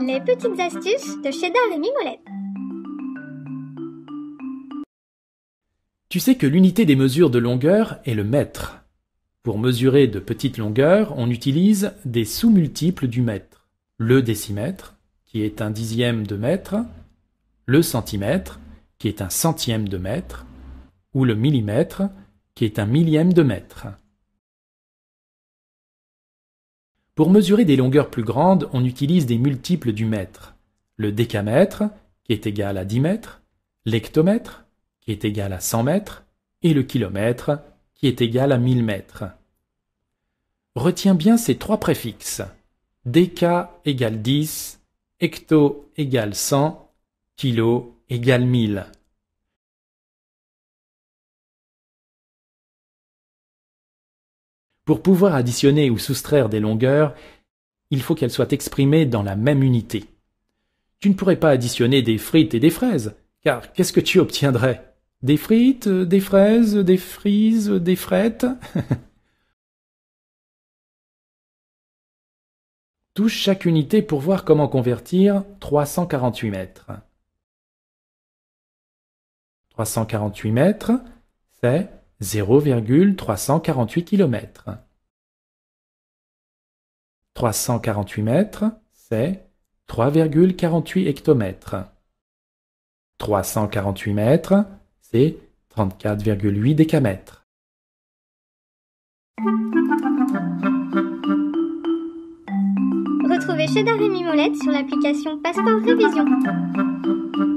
Les petites astuces de Cheddar les Mimolette. Tu sais que l'unité des mesures de longueur est le mètre. Pour mesurer de petites longueurs, on utilise des sous-multiples du mètre. Le décimètre, qui est un dixième de mètre, le centimètre, qui est un centième de mètre, ou le millimètre, qui est un millième de mètre. Pour mesurer des longueurs plus grandes, on utilise des multiples du mètre. Le décamètre, qui est égal à 10 mètres, l'hectomètre, qui est égal à 100 mètres, et le kilomètre, qui est égal à 1000 mètres. Retiens bien ces trois préfixes. Déca » égale 10, hecto égale 100, kilo égale 1000. Pour pouvoir additionner ou soustraire des longueurs, il faut qu'elles soient exprimées dans la même unité. Tu ne pourrais pas additionner des frites et des fraises, car qu'est-ce que tu obtiendrais Des frites, des fraises, des frises, des frettes Touche chaque unité pour voir comment convertir 348 mètres. 348 mètres, c'est 0,348 km. 348 mètres, c'est 3,48 hectomètres. 348 mètres, c'est 34,8 décamètres. Retrouvez Chez et Mimolette sur l'application Passeport Révision.